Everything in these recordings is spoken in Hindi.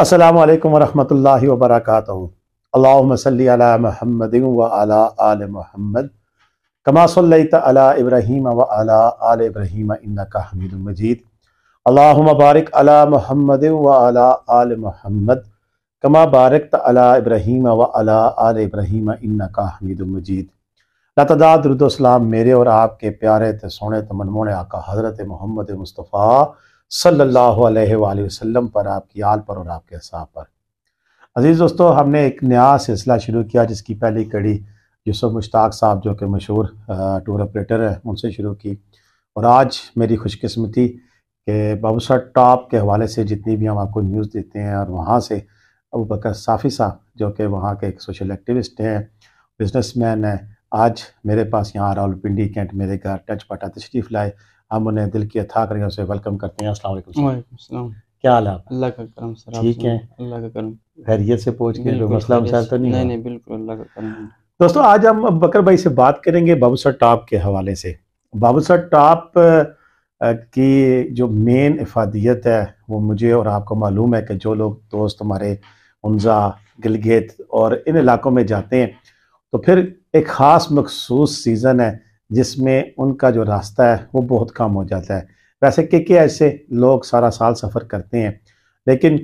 अस्सलाम वालेकुम वरहमतुल्लाहि वबरकातुहू अल्लाहुम्म सल्ली अला मुहम्मदिन व अला आल मुहम्मद कमा सल्लैत अला इब्राहीम व अला आल इब्राहीम इन्नका हमीदुम मजीद अल्लाहुम्म बारिक अला मुहम्मदिन व अला आल मुहम्मद कमा बारकत अला इब्राहीम व अला आल इब्राहीम इन्नका हमीदुम मजीद लतदाद मेरे और आपके प्यारे ते सोने मनमोने आका हज़रत मोहम्मद मुस्तफ़ा सल्लल्लाहु अलैहि वसल्लम पर आपकी आल पर और आपके असाब पर अजीज़ दोस्तों हमने एक नया सिलसिला शुरू किया जिसकी पहली कड़ी यूसुफ मुश्ताक साहब जो कि मशहूर टूर ऑपरेटर हैं उनसे शुरू की और आज मेरी खुशकस्मती के बाबूसा टॉप के हवाले से जितनी भी हम आपको न्यूज़ देते हैं और वहाँ से अबू बकर साफ़ी साहब जो कि वहाँ के एक सोशल एक्टिविस्ट हैं बिजनेस मैन हैं आज मेरे पास यहाँ रावलपिंडी कैंट मेरे घर टच पटा तशरीफ़ लाए हम उन्हें दिल की अथाह करेंगे उसे वेलकम करते हैं अस्सलाम वालेकुम क्या हाल है अल्लाह का करम सर ठीक है अल्लाह का करम खैरियत से पहुंच के लोग मसला मसाइल तो नहीं नहीं नहीं बिल्कुल अल्लाह का करम दोस्तों आज हम बकर भाई से बात करेंगे बाबूसर टॉप के हवाले से बाबूसर टॉप की जो मेन इफादियत है वो मुझे और आपको मालूम है कि जो लोग दोस्त हमारे उमजा गिलगित और इन इलाकों में जाते हैं तो फिर एक ख़ास मखसूस सीज़न है जिसमें उनका जो रास्ता है वो बहुत कम हो जाता है वैसे के के ऐसे लोग सारा साल सफ़र करते हैं लेकिन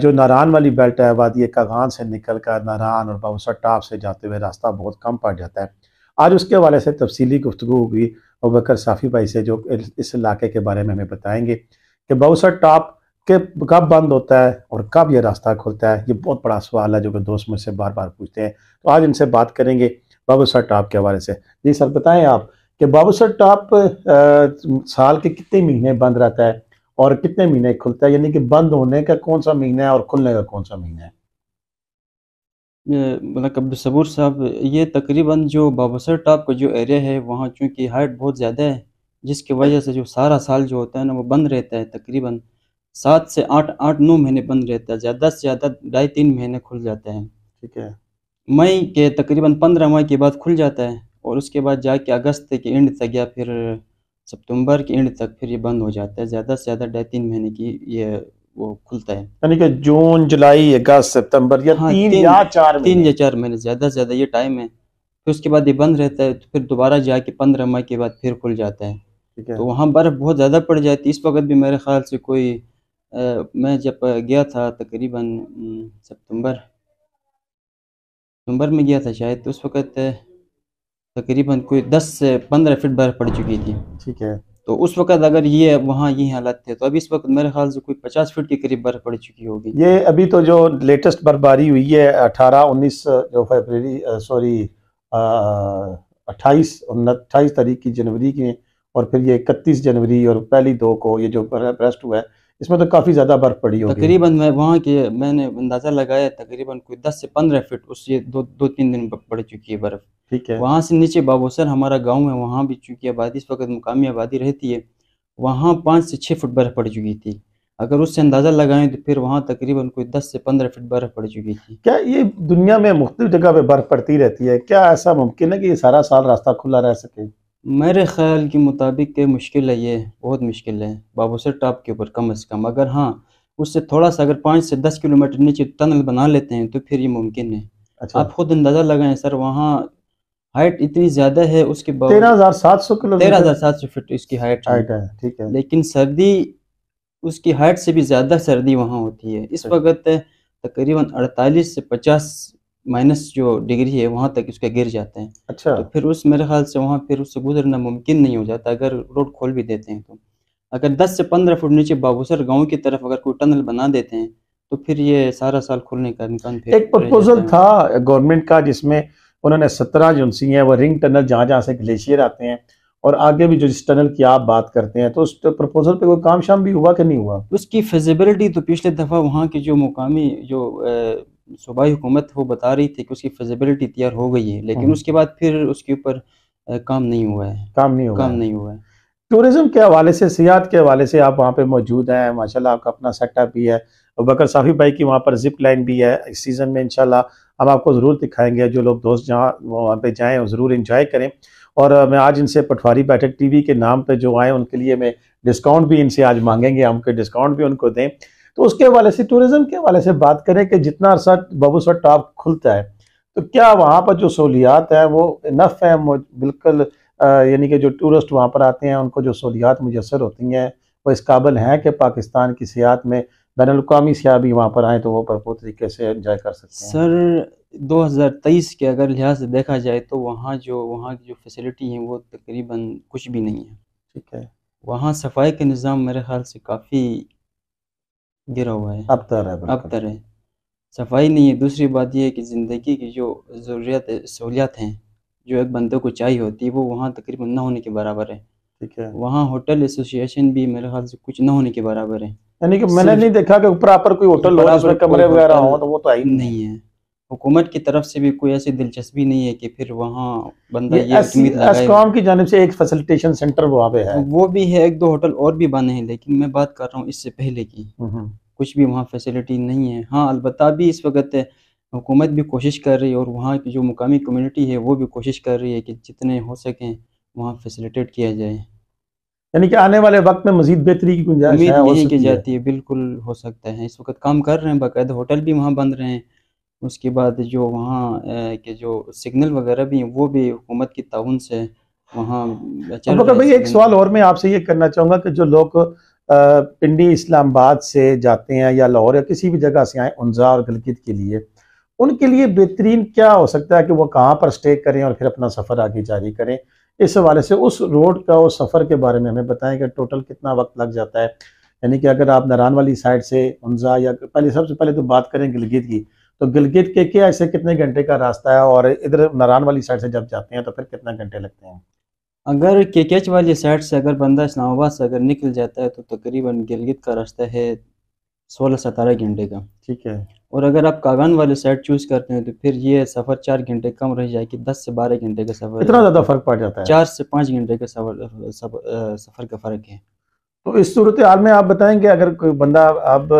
जो नारान वाली बेल्ट है वादी कागान से निकल कर नारान और बाउसा टाप से जाते हुए रास्ता बहुत कम पड़ जाता है आज उसके हवाले से तफसीली गुफ्तु हुई और बकर साफ़ी भाई से जो इस इलाके के बारे में हमें बताएंगे कि बाउसा टाप के कब बंद होता है और कब यह रास्ता खुलता है ये बहुत बड़ा सवाल है जो कि दोस्त मुझसे बार बार पूछते हैं तो आज इनसे बात करेंगे बाबू सर टॉप के हवाले से जी सर बताएं आप कि बाबू सर टॉप साल के कितने महीने बंद रहता है और कितने महीने खुलता है यानी कि बंद होने का कौन सा महीना है और खुलने का कौन सा महीना है मतलब अब्दुलसबूर साहब ये तकरीबन जो बाबूसर टॉप का जो एरिया है वहाँ चूँकि हाइट बहुत ज़्यादा है जिसकी वजह से जो सारा साल जो होता है ना वो बंद रहता है तकरीबन सात से आठ आठ नौ महीने बंद रहता है ज़्यादा से ज़्यादा ढाई तीन महीने खुल जाते हैं ठीक है मई के तकरीबन पंद्रह मई के बाद खुल जाता है और उसके बाद जाके अगस्त के एंड तक या फिर सितंबर के एंड तक फिर ये बंद हो जाता है ज़्यादा से ज़्यादा ढाई तीन महीने की ये वो खुलता है यानी कि जून जुलाई अगस्त सितंबर या हाँ, तीन, तीन या चार तीन या चार महीने ज़्यादा से ज़्यादा ये टाइम है फिर उसके बाद ये बंद रहता है तो फिर दोबारा जाके पंद्रह मई के बाद फिर खुल जाता है तो वहाँ बर्फ़ बहुत ज़्यादा पड़ जाती है इस वक्त भी मेरे ख्याल से कोई आ, मैं जब गया था तकरीबन सितंबर नवंबर में गया था शायद तो उस वक़्त तकरीबन कोई दस से पंद्रह फीट बर्फ़ पड़ चुकी थी ठीक है तो उस वक्त अगर ये वहाँ ये हालत थे तो अभी इस वक्त मेरे ख्याल से कोई पचास फीट के करीब बर्फ पड़ चुकी होगी ये अभी तो जो लेटेस्ट बर्फबारी हुई है अठारह उन्नीस जो फरवरी सॉरी अट्ठाईस अट्ठाईस तारीख की जनवरी की और फिर ये इकतीस जनवरी और पहली दो को ये जो अरेस्ट हुआ है इसमें तो काफ़ी ज़्यादा बर्फ़ पड़ी होगी तकरीबन मैं वहाँ के मैंने अंदाज़ा लगाया तकरीबन कोई दस से पंद्रह फीट उस ये दो दो तीन दिन पड़ चुकी है बर्फ़ ठीक है वहाँ से नीचे बाबोसर हमारा गाँव है वहाँ भी चूंकि आबादी इस वक्त मुकामी आबादी रहती है वहाँ पाँच से छः फुट बर्फ़ पड़ चुकी थी अगर उससे अंदाज़ा लगाएं तो फिर वहाँ तकरीबन कोई दस से पंद्रह फीट बर्फ़ पड़ चुकी थी क्या ये दुनिया में मुख्तु जगह पर बर्फ़ पड़ती रहती है क्या ऐसा मुमकिन है कि ये सारा साल रास्ता खुला रह सके मेरे ख्याल के मुताबिक के मुश्किल है ये बहुत मुश्किल है बाबूसर टॉप के ऊपर कम से कम अगर हाँ उससे थोड़ा सा अगर पाँच से दस किलोमीटर नीचे टनल बना लेते हैं तो फिर ये मुमकिन है अच्छा। आप खुद अंदाज़ा लगाएं सर वहाँ हाइट इतनी ज्यादा है उसके बाद तेरह हजार सात सौ किलो तेरह हजार सात सौ फीट उसकी हाइट हाइट है ठीक है लेकिन सर्दी उसकी हाइट से भी ज्यादा सर्दी वहाँ होती है इस अच्छा। वक्त तकरीबन अड़तालीस से पचास माइनस जो डिग्री है वहाँ तक उसके गिर जाते हैं अच्छा तो फिर उस मेरे ख्याल से वहाँ फिर उससे गुजरना मुमकिन नहीं हो जाता अगर रोड खोल भी देते हैं तो अगर 10 से 15 फुट नीचे बाबूसर गांव की तरफ अगर कोई टनल बना देते हैं तो फिर ये सारा साल खुलने का इम्कान एक प्रपोजल था गवर्नमेंट का जिसमें उन्होंने सत्रह जो सी हैं वह रिंग टनल जहाँ जहाँ से ग्लेशियर आते हैं और आगे भी जो इस टनल की आप बात करते हैं तो उस प्रपोजल पे कोई काम शाम भी हुआ कि नहीं हुआ उसकी फिजिबिलिटी तो पिछले दफ़ा वहाँ के जो मुकामी जो सूबाई हुकूमत वो बता रही थी कि उसकी फिजिबिलिटी तैयार हो गई है लेकिन हम्म। उसके बाद फिर उसके ऊपर काम नहीं हुआ है काम नहीं हुआ काम नहीं हुआ है टूरिज्म के हवाले से सियात के हवाले से आप वहाँ पे मौजूद हैं माशाल्लाह आपका अपना सेटअप भी है और बकर साफी भाई की वहाँ पर जिप लाइन भी है इस सीज़न में इंशाल्लाह हम आपको ज़रूर दिखाएंगे जो लोग दोस्त जहाँ वहाँ पे जाएँ ज़रूर इंजॉय करें और मैं आज इनसे पटवारी बैठक टीवी के नाम पर जो आएँ उनके लिए मैं डिस्काउंट भी इनसे आज मांगेंगे हम के डिस्काउंट भी उनको दें तो उसके हवाले से टूरिज़म के हवाले से बात करें कि जितना अरसा बबूसर टॉप खुलता है तो क्या वहाँ पर जो सहूलियात हैं वो नफ़ हैं बिल्कुल यानी कि जो टूरिस्ट वहाँ पर आते हैं उनको जो सहूलियात मुयसर होती हैं वो इस काबिल हैं कि पाकिस्तान की सियाहत में बैन अवी सयाह भी वहाँ पर आएँ तो वो भरपूर तरीके से इंजॉय कर सकते हैं सर 2023 के अगर लिहाज से देखा जाए तो वहाँ जो वहाँ की जो फैसिलिटी है वो तकरीबन कुछ भी नहीं है ठीक है वहाँ सफाई का निज़ाम मेरे ख्याल से काफ़ी गिरा हुआ है अबतर है अबतर है सफाई नहीं है दूसरी बात यह है कि ज़िंदगी की जो जरूरत सहूलियात हैं जो एक बंदे को चाहिए होती है वो वहाँ तकरीबन ना होने के बराबर है ठीक है वहाँ होटल एसोसिएशन भी मेरे ख्याल से कुछ ना होने के बराबर है यानी कि मैंने नहीं देखा कि प्रॉपर कोई होटल हो कमरे वगैरह हो तो वो तो आई नहीं है हुकूमत की तरफ से भी कोई ऐसी दिलचस्पी नहीं है कि फिर वहाँ बंदा की जानब से एक फैसिलिटेशन सेंटर वहाँ पे है वो भी है एक दो होटल और भी बने हैं लेकिन मैं बात कर रहा हूँ इससे पहले की कुछ भी वहाँ फैसिलिटी नहीं है हाँ अलबत् भी इस वक्त हुकूमत भी कोशिश कर रही है और वहाँ की जो मुकामी कम्युनिटी है वो भी कोशिश कर रही है कि जितने हो सकें वहाँ फैसिलिटेट किया जाए यानी कि आने वाले वक्त में मजीद बेहतरी की गुंजाइश है की जाती है बिल्कुल हो सकता है इस वक्त काम कर रहे हैं बाकायदा होटल भी वहाँ बन रहे हैं उसके बाद जो वहाँ के जो सिग्नल वगैरह भी हैं वो भी हुकूमत की ताउन से वहाँ डॉक्टर भाई एक सवाल और मैं आपसे ये करना चाहूँगा कि जो लोग पिंडी इस्लामाबाद से जाते हैं या लाहौर या किसी भी जगह से आए उनजा और गलगित के लिए उनके लिए बेहतरीन क्या हो सकता है कि वो कहाँ पर स्टे करें और फिर अपना सफ़र आगे जारी करें इस हवाले से उस रोड का उस सफ़र के बारे में हमें बताएं कि टोटल कितना वक्त लग जाता है यानी कि अगर आप नारान वाली साइड से उनजा या पहले सबसे पहले तो बात करें गिलगित की तो गिलगित के के ऐसे कितने घंटे का रास्ता है और इधर नारान वाली साइड से जब जाते हैं तो फिर कितने घंटे लगते हैं अगर के के वाली साइड से अगर बंदा इस्लामाबाद से अगर निकल जाता है तो तकरीबन गिलगित का रास्ता है सोलह सतारह घंटे का ठीक है और अगर आप कागान वाले साइड चूज करते हैं तो फिर ये सफर चार घंटे कम रह जाएगी दस से बारह घंटे का सफर इतना ज्यादा फर्क पड़ जाता है चार से पाँच घंटे का सफर सफर का फर्क है तो इस सूरत हाल में आप बताएंगे अगर कोई बंदा अब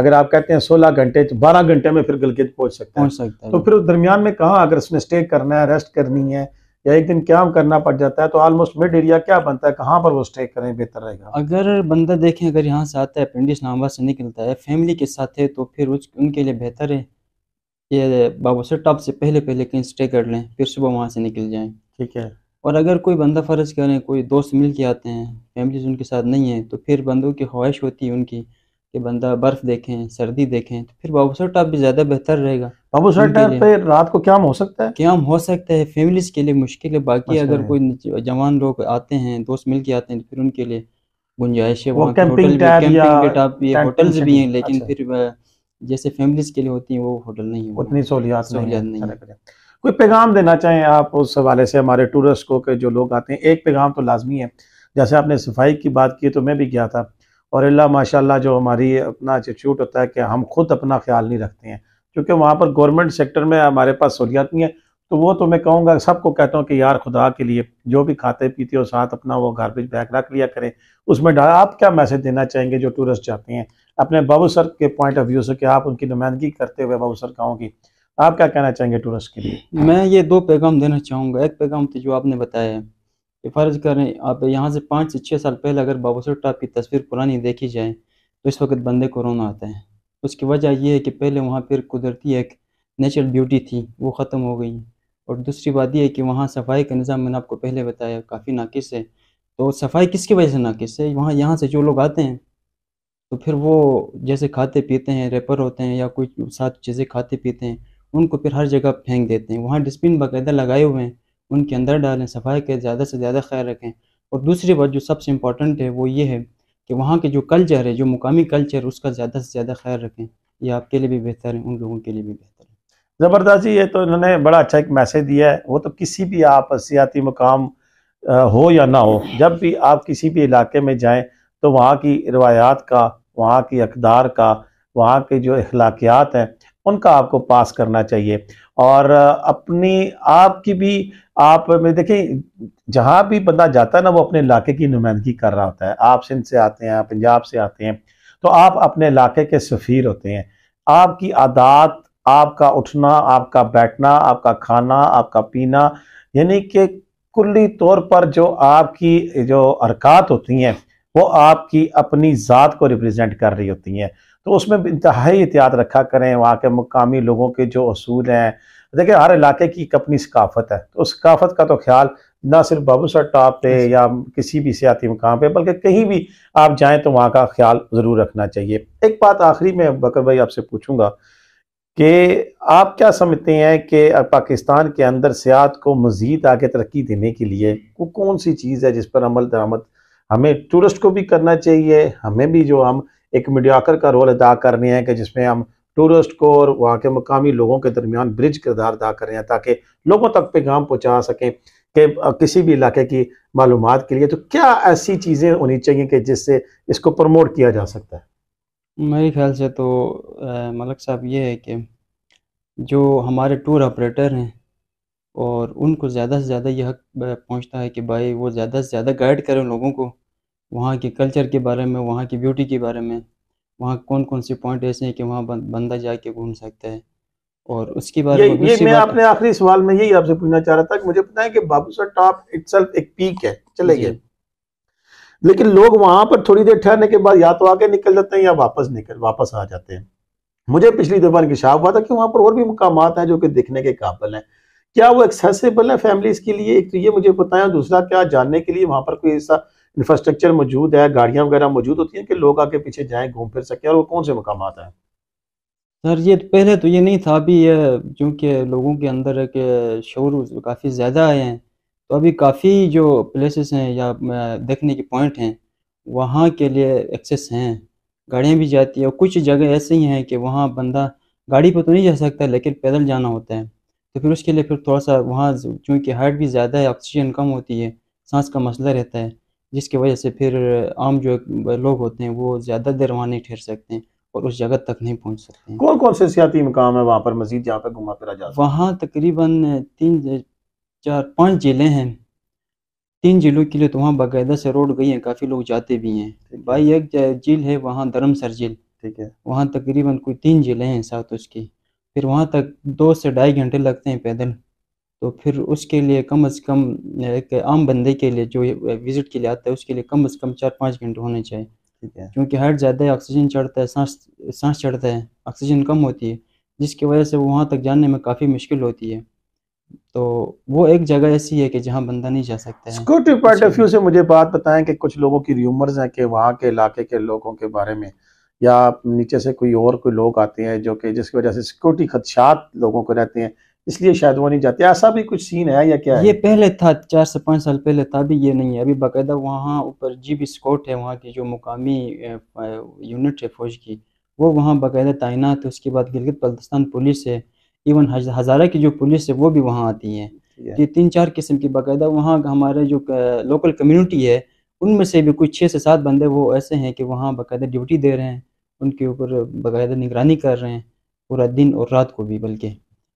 अगर आप कहते हैं सोलह घंटे बारह घंटे में फिर गलगित पहुंच सकते हैं तो फिर दरमियान में कहा अगर उसने स्टे करना है रेस्ट करनी है या एक दिन क्या करना पड़ जाता है तो ऑलमोस्ट मिड एरिया क्या बनता है कहाँ पर वो स्टे करें बेहतर रहेगा अगर बंदा देखें अगर यहाँ से आता है पिंडी इस्लामाबाद से निकलता है फैमिली के साथ है तो फिर उनके लिए बेहतर है ये बाबू से टॉप से पहले पहले कहीं स्टे कर लें फिर सुबह वहाँ से निकल जाएं ठीक है और अगर कोई बंदा फ़र्ज़ करें कोई दोस्त मिल के आते हैं फैमिली उनके साथ नहीं है तो फिर बंदों की ख्वाहिश होती है उनकी कि बंदा बर्फ़ देखें सर्दी देखें तो फिर बाबूसर टॉप भी ज़्यादा बेहतर रहेगा बाबूसर टॉप पे रात को क्या हो सकता है क्या हो सकता है फैमिलीज के लिए मुश्किल है बाकी अच्छा अगर कोई जवान लोग आते हैं दोस्त मिल के आते हैं तो फिर उनके लिए गुंजाइश है टॉप होटल्स भी हैं लेकिन अच्छा। फिर जैसे फैमिलीज के लिए होती हैं वो होटल नहीं है उतनी सहूलियात सहूलियात नहीं है कोई पैगाम देना चाहें आप उस हवाले से हमारे टूरिस्ट को के जो लोग आते हैं एक पैगाम तो लाजमी है जैसे आपने सफाई की बात की तो मैं भी गया था और अल्लाह माशा जो हमारी अपना इंस्टीट्यूट होता है कि हम खुद अपना ख्याल नहीं रखते हैं क्योंकि वहाँ पर गवर्नमेंट सेक्टर में हमारे पास सहूलियात नहीं है तो वो तो मैं कहूँगा सबको कहता हूँ कि यार खुदा के लिए जो भी खाते पीते हो साथ अपना वो गार्बेज बैग रख लिया करें उसमें डाल आप क्या मैसेज देना चाहेंगे जो टूरिस्ट जाते हैं अपने बाबू सर के पॉइंट ऑफ व्यू से कि आप उनकी नुमाइंदगी करते हुए बाबू सर गाँव की आप क्या कहना चाहेंगे टूरिस्ट के लिए मैं ये दो पैगाम देना चाहूँगा एक पैगाम तो जो आपने बताया है फ़र्ज करें आप यहाँ से पाँच से छः साल पहले अगर सर टाप की तस्वीर पुरानी देखी जाए तो इस वक्त बंदे को रोना आता है उसकी वजह यह है कि पहले वहाँ पर कुदरती एक नेचुरल ब्यूटी थी वो ख़त्म हो गई और दूसरी बात यह है कि वहाँ सफाई का निज़ाम मैंने आपको पहले बताया काफ़ी नाकिस है तो सफाई किसकी वजह से नाकिस है वहाँ यहाँ से जो लोग आते हैं तो फिर वो जैसे खाते पीते हैं रेपर होते हैं या कोई साथ चीज़ें खाते पीते हैं उनको फिर हर जगह फेंक देते हैं वहाँ डस्टबिन बाकायदा लगाए हुए हैं उनके अंदर डालें सफाई के ज़्यादा से ज़्यादा ख्याल रखें और दूसरी बात जो सबसे इम्पॉर्टेंट है वो ये है कि वहाँ के जो कल्चर है जो मुकामी कल्चर उसका ज़्यादा से ज़्यादा ख्याल रखें ये आपके लिए भी बेहतर है उन लोगों के लिए भी बेहतर है ज़बरदस्त ये तो इन्होंने बड़ा अच्छा एक मैसेज दिया है वो तो किसी भी आप सियाती मकाम हो या ना हो जब भी आप किसी भी इलाके में जाएँ तो वहाँ की रवायात का वहाँ की अकदार का वहाँ के जो अखलाकियात हैं उनका आपको पास करना चाहिए और अपनी आपकी भी आप में देखें जहाँ भी बंदा जाता है ना वो अपने इलाके की नुमाइंदगी कर रहा होता है आप सिंध से आते हैं पंजाब से आते हैं तो आप अपने इलाके के सफ़ीर होते हैं आपकी आदात आपका उठना आपका बैठना आपका खाना आपका पीना यानी कि कुल्ली तौर पर जो आपकी जो हरकत होती हैं वो आपकी अपनी ज़ात को रिप्रेजेंट कर रही होती हैं तो उसमें इंतहाई एहतियात रखा करें वहाँ के मकामी लोगों के जो असूल हैं देखिए हर इलाके की एक अपनी सकाफत है तो उस सकाफत का तो ख्याल ना सिर्फ बाबूसर टॉप पे या किसी भी सियाती मकाम पे बल्कि कहीं भी आप जाएं तो वहाँ का ख्याल ज़रूर रखना चाहिए एक बात आखिरी में बकर भाई आपसे पूछूंगा कि आप क्या समझते हैं कि पाकिस्तान के अंदर सियात को मज़ीद आगे तरक्की देने के लिए वो कौन सी चीज़ है जिस पर अमल दरामद हमें टूरिस्ट को भी करना चाहिए हमें भी जो हम एक मीडियाकर का रोल अदा रहे हैं कि जिसमें हम टूरिस्ट को और वहाँ के मकामी लोगों के दरमियान ब्रिज किरदार अदा कर रहे हैं ताकि लोगों तक पैगाम पहुँचा सकें कि किसी भी इलाके की मालूम के लिए तो क्या ऐसी चीज़ें होनी चाहिए कि जिससे इसको प्रमोट किया जा सकता है मेरे ख्याल से तो मलक साहब ये है कि जो हमारे टूर ऑपरेटर हैं और उनको ज़्यादा से ज़्यादा यह पहुँचता है कि भाई वो ज़्यादा से ज़्यादा गाइड करें लोगों को वहाँ के कल्चर के बारे में वहाँ की ब्यूटी के बारे में वहाँ कौन कौन से पॉइंट ऐसे हैं कि वहाँ बंदा जाके घूम सकता है और उसके बारे में ये, मैं आपने आखिरी सवाल में यही आपसे पूछना चाह रहा था कि मुझे पता है कि बाबूसा टॉप इटसेल्फ एक पीक है चले गए लेकिन लोग वहां पर थोड़ी देर ठहरने के बाद या तो आगे निकल जाते हैं या वापस निकल वापस आ जाते हैं मुझे पिछली दफा इंकशाफ हुआ था कि वहां पर और भी मकाम हैं जो कि देखने के काबिल हैं क्या वो एक्सेसिबल है फैमिलीज के लिए एक तो ये मुझे बताया दूसरा क्या जानने के लिए वहां पर कोई ऐसा इंफ्रास्ट्रक्चर मौजूद है गाड़ियाँ वगैरह मौजूद होती हैं कि लोग आगे पीछे जाएँ घूम फिर सकें और वो कौन से मकाम हैं सर ये पहले तो ये नहीं था अभी ये क्योंकि लोगों के अंदर एक शोर काफ़ी ज़्यादा आए हैं तो अभी काफ़ी जो प्लेसेस हैं या देखने के पॉइंट हैं वहाँ के लिए एक्सेस हैं गाड़ियाँ भी जाती हैं और कुछ जगह ऐसे ही हैं कि वहाँ बंदा गाड़ी पर तो नहीं जा सकता लेकिन पैदल जाना होता है तो फिर उसके लिए फिर थोड़ा सा वहाँ चूँकि हाइट भी ज़्यादा है ऑक्सीजन कम होती है सांस का मसला रहता है जिसकी वजह से फिर आम जो लोग होते हैं वो ज़्यादा देर वहाँ नहीं ठहर सकते हैं और उस जगह तक नहीं पहुँच सकते हैं कौन कौन से सियाती मकाम है वहाँ पर मजीद जहाँ पर घुमा फिरा जाता वहाँ तकरीबन तीन चार पाँच ज़िले हैं तीन जिलों के लिए तो वहाँ बाकायदा से रोड गई है काफ़ी लोग जाते भी हैं भाई एक झील है वहाँ धर्मसर झील ठीक है वहाँ तकरीबन कोई तीन जिले हैं साथ उसकी फिर वहाँ तक दो से ढाई घंटे लगते हैं पैदल तो फिर उसके लिए कम अज़ कम एक आम बंदे के लिए जो विज़िट के लिए आता है उसके लिए कम अज़ कम चार पाँच घंटे होने चाहिए ठीक है क्योंकि हाइट ज़्यादा ऑक्सीजन चढ़ता है सांस सांस चढ़ता है ऑक्सीजन कम होती है जिसकी वजह से वहाँ तक जाने में काफ़ी मुश्किल होती है तो वो एक जगह ऐसी है कि जहाँ बंदा नहीं जा सकता है सिक्योरिटी पॉइंट ऑफ व्यू से मुझे बात बताएं कि कुछ लोगों की र्यूमर्स हैं कि वहाँ के इलाके के लोगों के बारे में या नीचे से कोई और कोई लोग आते हैं जो कि जिसकी वजह से सिक्योरिटी खदशात लोगों को रहते हैं इसलिए शायद वो नहीं जाते ऐसा भी कुछ सीन है या क्या है? ये पहले था चार से पाँच साल पहले था अभी ये नहीं है अभी बाकायदा वहाँ ऊपर जी बी स्कॉट है वहाँ की जो मुकामी यूनिट है फौज की वो वहाँ बाकायदा तैनात है उसके बाद गिलगित बल्तिस्तान पुलिस है इवन हज़ारा की जो पुलिस है वो भी वहाँ आती है तो ये तीन चार किस्म की बाकायदा वहाँ हमारे जो लोकल कम्यूनिटी है उनमें से भी कुछ छः से सात बंदे वो ऐसे हैं कि वहाँ बाकायदा ड्यूटी दे रहे हैं उनके ऊपर बाकायदा निगरानी कर रहे हैं पूरा दिन और रात को भी बल्कि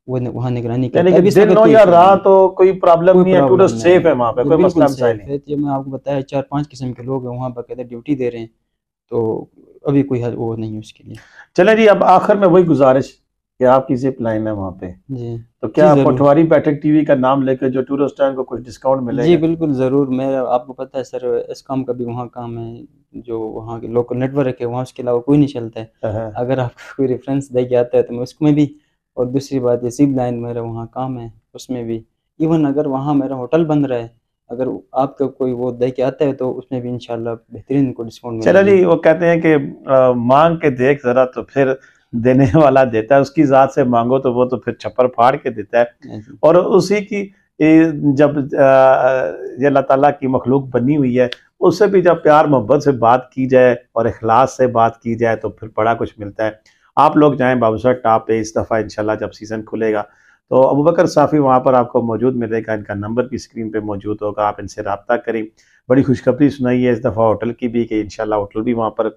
वो वहाँ निगरानी कोई प्रॉब्लम नहीं है सेफ है पे कोई मसला मैं आपको बताया चार पांच किस्म के लोग हैं ड्यूटी दे रहे हैं तो अभी कोई वो नहीं है उसके लिए चले जी अब आखिर में वही गुजारिश कि आपकी जिप लाइन है वहाँ पे जी तो क्या पटवारी टीवी का नाम लेकर जो टूरिस्ट हैं कुछ डिस्काउंट मिलेगा जी बिल्कुल ज़रूर मैं आपको पता है सर इस काम का भी वहाँ काम है जो वहाँ के लोकल नेटवर्क है वहाँ उसके अलावा कोई नहीं चलता है अगर आपको कोई रेफरेंस दे के आता है तो मैं उसमें भी और दूसरी बात ये सिप लाइन मेरा वहाँ काम है उसमें भी इवन अगर वहाँ मेरा होटल बंद रहे अगर आपका कोई वो दे के आता है तो उसमें भी इंशाल्लाह बेहतरीन को डिस्काउंट चलो जी वो कहते हैं कि मांग के देख ज़रा तो फिर देने वाला देता है उसकी ज़ात से मांगो तो वो तो फिर छप्पर फाड़ के देता है हाँ और उसी की जब ये अल्लाह ताला की मखलूक बनी हुई है उससे भी जब प्यार मोहब्बत से बात की जाए और अखलास से बात की जाए तो फिर बड़ा कुछ मिलता है आप लोग जाएँ बाबूसर टॉप पे इस दफ़ा इंशाल्लाह जब सीज़न खुलेगा तो अबू बकर साफ़ी वहाँ पर आपको मौजूद मिलेगा इनका नंबर भी स्क्रीन पे मौजूद होगा आप इनसे रबता करें बड़ी खुशखबरी सुनाई है इस दफ़ा होटल की भी कि शाला होटल भी वहाँ पर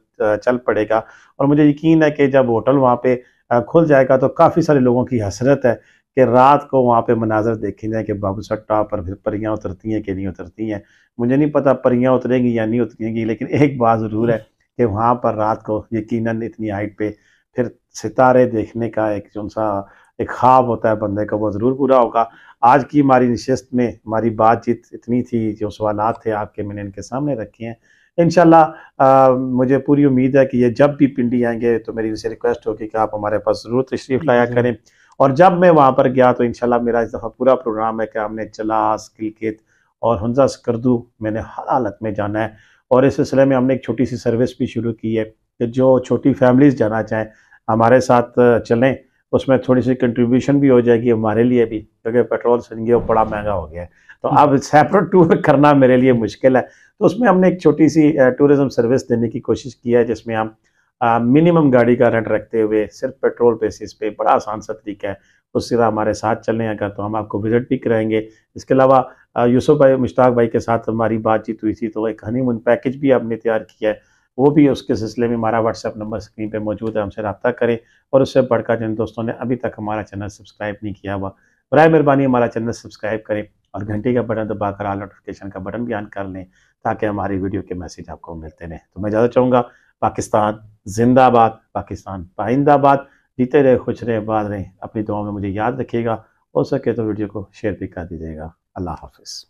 चल पड़ेगा और मुझे यकीन है कि जब होटल वहाँ पर खुल जाएगा तो काफ़ी सारे लोगों की हसरत है कि रात को वहाँ पे मनाजर देखे जाए कि बाबू टॉप पर फिर परियाँ उतरती हैं कि नहीं उतरती हैं मुझे नहीं पता परियाँ उतरेंगी या नहीं उतरेंगी लेकिन एक बात ज़रूर है कि वहाँ पर रात को यकीनन इतनी हाइट पे फिर सितारे देखने का एक जो सा एक ख्वाब होता है बंदे का वो ज़रूर पूरा होगा आज की हमारी नशस्त में हमारी बातचीत इतनी थी जो सवाल थे आपके मैंने इनके सामने रखे हैं इन मुझे पूरी उम्मीद है कि ये जब भी पिंडी आएंगे तो मेरी उनसे रिक्वेस्ट होगी कि आप हमारे पास ज़रूर तशरीफ़ लाया करें और जब मैं वहाँ पर गया तो इन मेरा इस दफ़ा पूरा प्रोग्राम है कि हमने चलास किलकेत और हंजा स्कर्दू मैंने हर हालत में जाना है और इस सिलसिले में हमने एक छोटी सी सर्विस भी शुरू की है कि जो छोटी फैमिलीज़ जाना चाहें हमारे साथ चलें उसमें थोड़ी सी कंट्रीब्यूशन भी हो जाएगी हमारे लिए भी क्योंकि पेट्रोल समझिए वो बड़ा महंगा हो गया है तो अब सेपरेट टूर करना मेरे लिए मुश्किल है तो उसमें हमने एक छोटी सी टूरिज़म सर्विस देने की कोशिश की है जिसमें हम मिनिमम गाड़ी का रेंट रखते हुए सिर्फ पेट्रोल बेसिस पे बड़ा आसान सा तरीका है उस तरह हमारे साथ चलने अगर तो हम आपको विजिट भी कराएंगे इसके अलावा यूसुफ भाई मुश्ताक भाई के साथ हमारी बातचीत हुई थी तो एक हनीमून पैकेज भी आपने तैयार किया है वो भी उसके सिलसिले में हमारा व्हाट्सएप नंबर स्क्रीन पे मौजूद है हमसे रब्ता करें और उससे बढ़कर जिन दोस्तों ने अभी तक हमारा चैनल सब्सक्राइब नहीं किया हुआ बर मेहरबानी हमारा चैनल सब्सक्राइब करें और घंटे का बटन दबाकर आल नोटिफिकेशन का बटन भी ऑन कर लें ताकि हमारी वीडियो के मैसेज आपको मिलते रहें तो मैं ज़्यादा चाहूँगा पाकिस्तान जिंदाबाद पाकिस्तान पाइंदाबाद जीते रहे खुश रहे बाद रहे अपनी दुआ में मुझे याद रखिएगा हो सके तो वीडियो को शेयर भी कर दीजिएगा अल्लाह हाफिज़